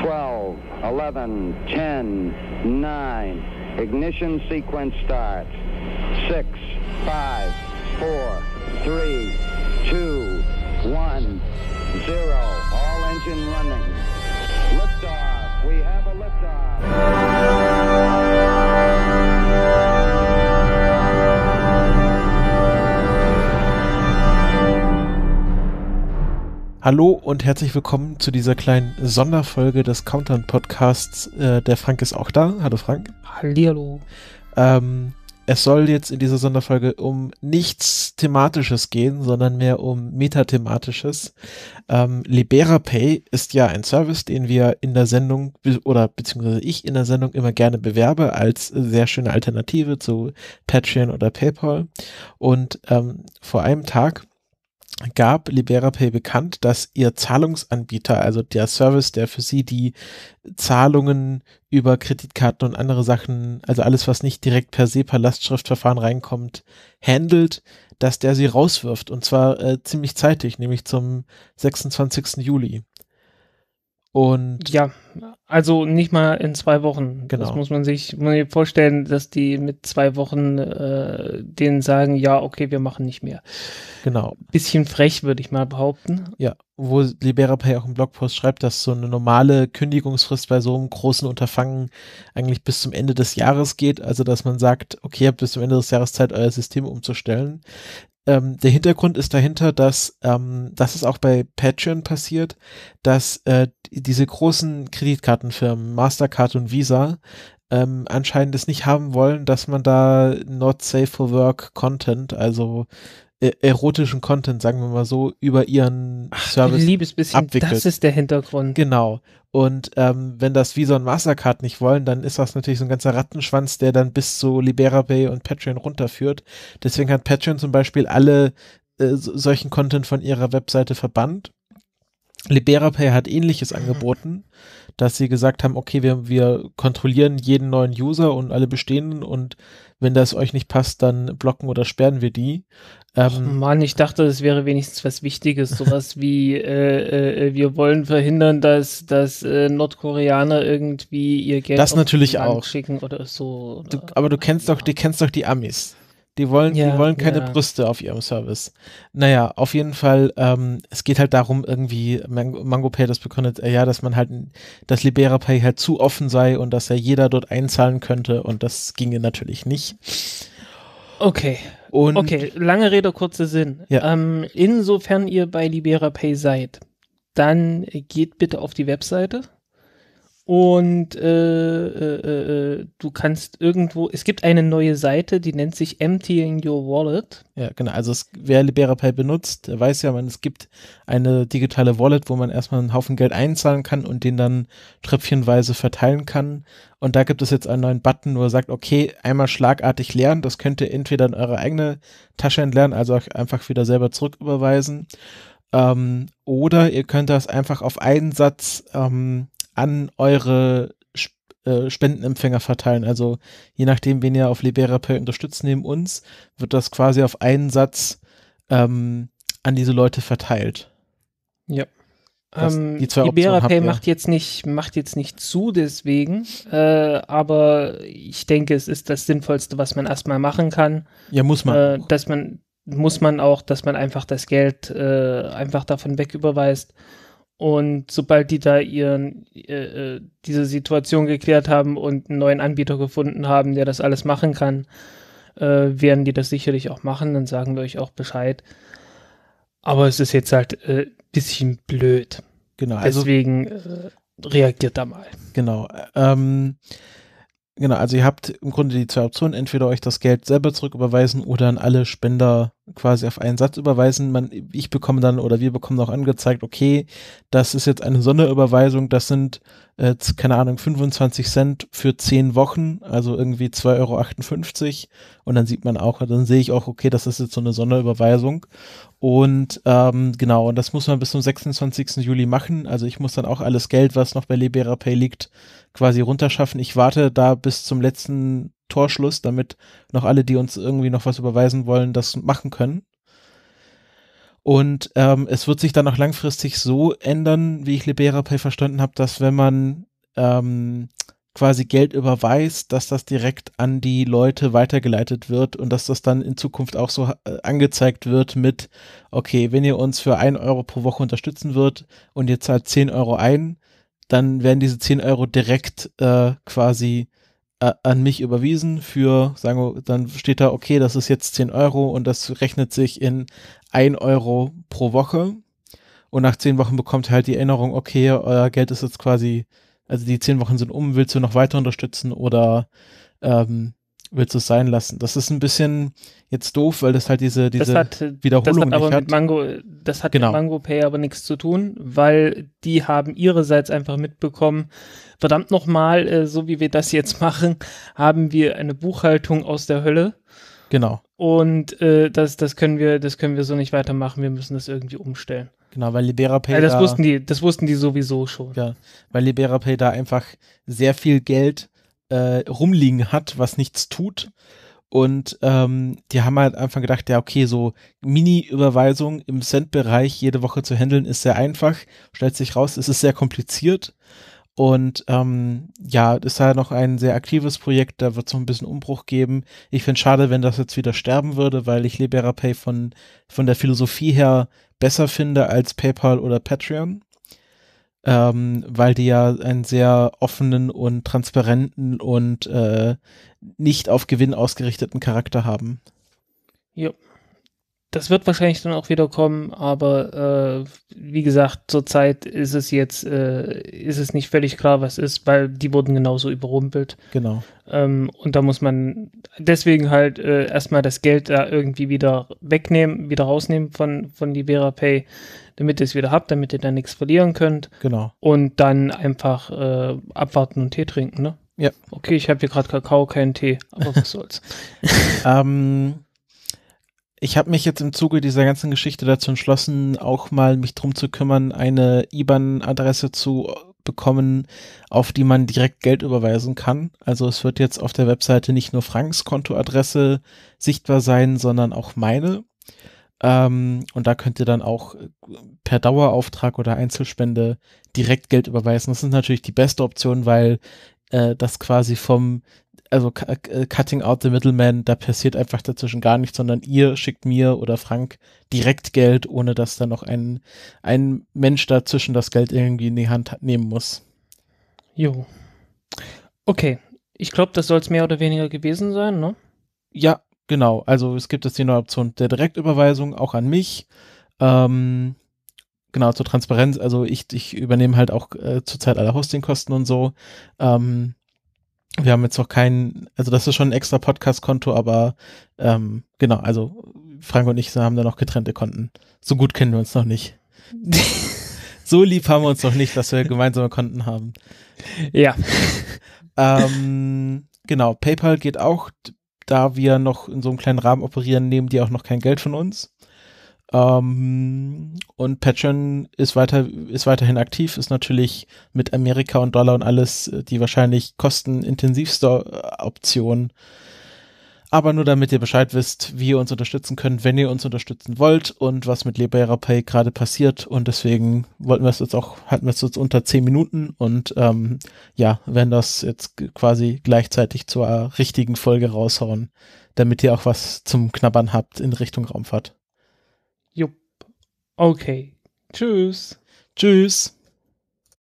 12, 11, 10, 9. Ignition sequence starts. 6, 5, 4, 3, 2, 1, 0. All engine running. Liftoff. We have a liftoff. Hallo und herzlich willkommen zu dieser kleinen Sonderfolge des Countdown Podcasts. Äh, der Frank ist auch da. Hallo Frank. Hallo. Ähm, es soll jetzt in dieser Sonderfolge um nichts Thematisches gehen, sondern mehr um Metathematisches. Ähm, Libera Pay ist ja ein Service, den wir in der Sendung oder beziehungsweise ich in der Sendung immer gerne bewerbe als sehr schöne Alternative zu Patreon oder PayPal. Und ähm, vor einem Tag gab LiberaPay bekannt, dass ihr Zahlungsanbieter, also der Service, der für sie die Zahlungen über Kreditkarten und andere Sachen, also alles, was nicht direkt per se per Lastschriftverfahren reinkommt, handelt, dass der sie rauswirft und zwar äh, ziemlich zeitig, nämlich zum 26. Juli. Und ja, also nicht mal in zwei Wochen. Genau. Das muss man sich muss man vorstellen, dass die mit zwei Wochen äh, denen sagen, ja, okay, wir machen nicht mehr. Genau. Bisschen frech, würde ich mal behaupten. Ja, wo LiberaPay auch im Blogpost schreibt, dass so eine normale Kündigungsfrist bei so einem großen Unterfangen eigentlich bis zum Ende des Jahres geht. Also, dass man sagt, okay, ihr habt bis zum Ende des Jahres Zeit, euer System umzustellen ähm, der Hintergrund ist dahinter, dass ähm, das ist auch bei Patreon passiert, dass äh, diese großen Kreditkartenfirmen Mastercard und Visa ähm, anscheinend es nicht haben wollen, dass man da not safe for work Content, also äh, erotischen Content, sagen wir mal so, über ihren Ach, Service liebes bisschen, abwickelt. Das ist der Hintergrund. Genau. Und ähm, wenn das Visa und Mastercard nicht wollen, dann ist das natürlich so ein ganzer Rattenschwanz, der dann bis zu Libera Bay und Patreon runterführt. Deswegen hat Patreon zum Beispiel alle äh, solchen Content von ihrer Webseite verbannt LiberaPay hat ähnliches angeboten, dass sie gesagt haben, okay, wir, wir kontrollieren jeden neuen User und alle bestehenden und wenn das euch nicht passt, dann blocken oder sperren wir die. Ähm, oh Mann, ich dachte, das wäre wenigstens was Wichtiges, sowas wie äh, äh, äh, wir wollen verhindern, dass, dass äh, Nordkoreaner irgendwie ihr Geld das natürlich auch schicken oder so. Oder, du, aber du kennst ja. doch, du kennst doch die Amis. Die wollen, ja, die wollen keine ja. Brüste auf ihrem Service. Naja, auf jeden Fall, ähm, es geht halt darum, irgendwie, Mango, Pay das bekundet, äh, ja, dass man halt, dass Libera Pay halt zu offen sei und dass ja jeder dort einzahlen könnte und das ginge natürlich nicht. Okay. Und okay, lange Rede, kurzer Sinn. Ja. Ähm, insofern ihr bei Libera Pay seid, dann geht bitte auf die Webseite und äh, äh, äh, du kannst irgendwo, es gibt eine neue Seite, die nennt sich Emptying Your Wallet. Ja, genau. Also es, wer LiberaPay benutzt, weiß ja, man, es gibt eine digitale Wallet, wo man erstmal einen Haufen Geld einzahlen kann und den dann tröpfchenweise verteilen kann. Und da gibt es jetzt einen neuen Button, wo er sagt, okay, einmal schlagartig lernen. Das könnt ihr entweder in eure eigene Tasche entlernen, also einfach wieder selber zurücküberweisen. Ähm, oder ihr könnt das einfach auf einen Satz ähm, an eure äh, Spendenempfänger verteilen. Also je nachdem, wen ihr auf LiberaPay unterstützt neben uns, wird das quasi auf einen Satz ähm, an diese Leute verteilt. Ja. Das, ähm, die zwei macht jetzt nicht macht jetzt nicht zu deswegen, äh, aber ich denke, es ist das Sinnvollste, was man erstmal machen kann. Ja, muss man. Äh, dass man muss man auch, dass man einfach das Geld äh, einfach davon wegüberweist. überweist und sobald die da ihren, äh, äh, diese Situation geklärt haben und einen neuen Anbieter gefunden haben, der das alles machen kann, äh, werden die das sicherlich auch machen. Dann sagen wir euch auch Bescheid. Aber es ist jetzt halt ein äh, bisschen blöd. Genau. Also Deswegen also, reagiert da mal. Genau. Ähm, genau. Also ihr habt im Grunde die zwei Optionen. Entweder euch das Geld selber zurücküberweisen oder an alle Spender quasi auf einen Satz überweisen. Man, ich bekomme dann oder wir bekommen auch angezeigt, okay, das ist jetzt eine Sonderüberweisung, das sind, äh, keine Ahnung, 25 Cent für 10 Wochen, also irgendwie 2,58 Euro. Und dann sieht man auch, dann sehe ich auch, okay, das ist jetzt so eine Sonderüberweisung. Und ähm, genau, und das muss man bis zum 26. Juli machen. Also ich muss dann auch alles Geld, was noch bei Libera Pay liegt, quasi runterschaffen. Ich warte da bis zum letzten Torschluss, damit noch alle, die uns irgendwie noch was überweisen wollen, das machen können. Und ähm, es wird sich dann auch langfristig so ändern, wie ich LiberaPay verstanden habe, dass wenn man ähm, quasi Geld überweist, dass das direkt an die Leute weitergeleitet wird und dass das dann in Zukunft auch so äh, angezeigt wird mit, okay, wenn ihr uns für ein Euro pro Woche unterstützen würdet und ihr zahlt zehn Euro ein, dann werden diese zehn Euro direkt äh, quasi äh, an mich überwiesen für, sagen wir, dann steht da, okay, das ist jetzt 10 Euro und das rechnet sich in 1 Euro pro Woche. Und nach 10 Wochen bekommt halt die Erinnerung, okay, euer Geld ist jetzt quasi, also die 10 Wochen sind um, willst du noch weiter unterstützen oder ähm, willst du es sein lassen. Das ist ein bisschen jetzt doof, weil das halt diese, diese das hat, Wiederholung das hat aber hat. Mit Mango, das hat genau. mit Mango Pay aber nichts zu tun, weil die haben ihrerseits einfach mitbekommen, verdammt nochmal, äh, so wie wir das jetzt machen, haben wir eine Buchhaltung aus der Hölle. Genau. Und äh, das, das können wir, das können wir so nicht weitermachen. Wir müssen das irgendwie umstellen. Genau, weil LiberaPay. Ja, äh, das da, wussten die, das wussten die sowieso schon. Ja, weil LiberaPay da einfach sehr viel Geld äh, rumliegen hat, was nichts tut. Und ähm, die haben halt einfach gedacht, ja, okay, so Mini-Überweisung im Cent-Bereich jede Woche zu handeln ist sehr einfach. Stellt sich raus, es ist sehr kompliziert. Und ähm, ja, ist halt noch ein sehr aktives Projekt, da wird es noch ein bisschen Umbruch geben. Ich finde es schade, wenn das jetzt wieder sterben würde, weil ich LiberaPay von, von der Philosophie her besser finde als PayPal oder Patreon ähm, weil die ja einen sehr offenen und transparenten und äh, nicht auf Gewinn ausgerichteten Charakter haben. Ja das wird wahrscheinlich dann auch wieder kommen, aber äh, wie gesagt, zurzeit ist es jetzt, äh, ist es nicht völlig klar, was ist, weil die wurden genauso überrumpelt. Genau. Ähm, und da muss man deswegen halt äh, erstmal das Geld da irgendwie wieder wegnehmen, wieder rausnehmen von, von Libera Pay, damit ihr es wieder habt, damit ihr da nichts verlieren könnt. Genau. Und dann einfach äh, abwarten und Tee trinken, ne? Ja. Okay, ich habe hier gerade Kakao, keinen Tee, aber was soll's. ähm, ich habe mich jetzt im Zuge dieser ganzen Geschichte dazu entschlossen, auch mal mich drum zu kümmern, eine IBAN-Adresse zu bekommen, auf die man direkt Geld überweisen kann. Also es wird jetzt auf der Webseite nicht nur Franks Kontoadresse sichtbar sein, sondern auch meine. Ähm, und da könnt ihr dann auch äh, per Dauerauftrag oder Einzelspende direkt Geld überweisen. Das ist natürlich die beste Option, weil äh, das quasi vom also äh, cutting out the middleman, da passiert einfach dazwischen gar nichts, sondern ihr schickt mir oder Frank direkt Geld, ohne dass da noch ein, ein Mensch dazwischen das Geld irgendwie in die Hand nehmen muss. Jo. Okay. Ich glaube, das soll es mehr oder weniger gewesen sein, ne? Ja, genau. Also es gibt jetzt die neue Option der Direktüberweisung, auch an mich. Ähm, genau, zur Transparenz. Also ich, ich übernehme halt auch äh, zurzeit alle Hostingkosten und so. Ähm, wir haben jetzt noch keinen, also das ist schon ein extra Podcast-Konto, aber ähm, genau, also Frank und ich haben da noch getrennte Konten. So gut kennen wir uns noch nicht. so lieb haben wir uns noch nicht, dass wir gemeinsame Konten haben. Ja. ähm, genau, PayPal geht auch, da wir noch in so einem kleinen Rahmen operieren, nehmen die auch noch kein Geld von uns. Ähm, und Patreon ist weiter, ist weiterhin aktiv, ist natürlich mit Amerika und Dollar und alles äh, die wahrscheinlich kostenintensivste äh, Option. Aber nur damit ihr Bescheid wisst, wie ihr uns unterstützen könnt, wenn ihr uns unterstützen wollt und was mit Pay gerade passiert. Und deswegen wollten wir es jetzt auch, hatten wir es jetzt unter zehn Minuten. Und ähm, ja, werden das jetzt quasi gleichzeitig zur richtigen Folge raushauen, damit ihr auch was zum Knabbern habt in Richtung Raumfahrt. Okay. Tschüss. Tschüss.